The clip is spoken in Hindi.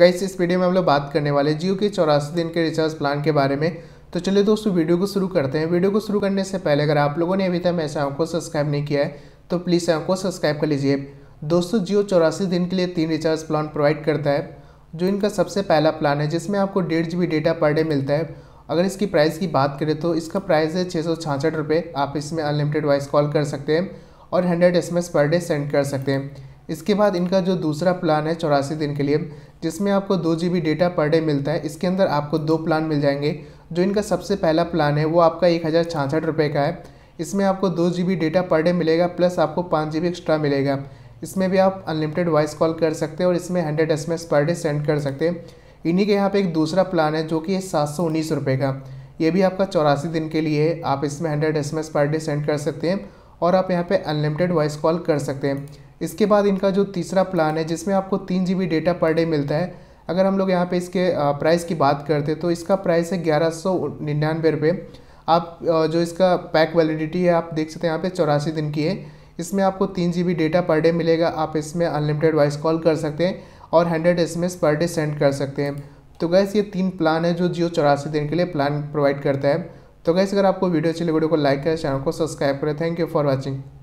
गाइस इस वीडियो में हम लोग बात करने वाले जियो के चौरासी दिन के रिचार्ज प्लान के बारे में तो चलिए दोस्तों वीडियो को शुरू करते हैं वीडियो को शुरू करने से पहले अगर आप लोगों ने अभी तक मेरे चैनल को सब्सक्राइब नहीं किया है तो प्लीज़ चैनल को सब्सक्राइब कर लीजिए दोस्तों जियो चौरासी दिन के लिए तीन रिचार्ज प्लान प्रोवाइड करता है जो इनका सबसे पहला प्लान है जिसमें आपको डेढ़ जी डेटा पर डे मिलता है अगर इसकी प्राइस की बात करें तो इसका प्राइस है छः सौ छाछठ रुपये आप इसमें अनलिमिटेड वॉइस कॉल कर सकते हैं और हंड्रेड एस पर डे सेंड कर सकते हैं इसके बाद इनका जो दूसरा प्लान है चौरासी दिन के लिए जिसमें आपको दो जी डेटा पर डे मिलता है इसके अंदर आपको दो प्लान मिल जाएंगे जो इनका सबसे पहला प्लान है वो आपका एक हज़ार छाछठ रुपये का है इसमें आपको दो जी डेटा पर डे मिलेगा प्लस आपको पाँच जी एक्स्ट्रा मिलेगा इसमें भी आप अनलिमिटेड वॉइस कॉल कर सकते हैं और इसमें हंड्रेड एस पर डे सेंड कर सकते हैं इन्हीं के यहाँ पर एक दूसरा प्लान है जो कि सात सौ उन्नीस रुपये का ये भी आपका चौरासी दिन के लिए है आप इसमें हंड्रेड एस पर डे सेंड कर सकते हैं और आप यहाँ पर अनलिमिटेड वॉइस कॉल कर सकते हैं इसके बाद इनका जो तीसरा प्लान है जिसमें आपको तीन जी डेटा पर डे मिलता है अगर हम लोग यहाँ पे इसके प्राइस की बात करते हैं तो इसका प्राइस है ग्यारह सौ निन्यानवे रुपये आप जो इसका पैक वैलिडिटी है आप देख सकते हैं यहाँ पे चौरासी दिन की है इसमें आपको तीन जी डेटा पर डे मिलेगा आप इसमें अनलिमिटेड वॉइस कॉल कर सकते हैं और हंड्रेड एस पर डे सेंड कर सकते हैं तो गैस ये तीन प्लान है जो जियो चौरासी दिन के लिए प्लान प्रोवाइड करता है तो गैस अगर आपको वीडियो अच्छी लगे वीडियो को लाइक करें चैनल को सब्सक्राइब करें थैंक यू फॉर वॉचिंग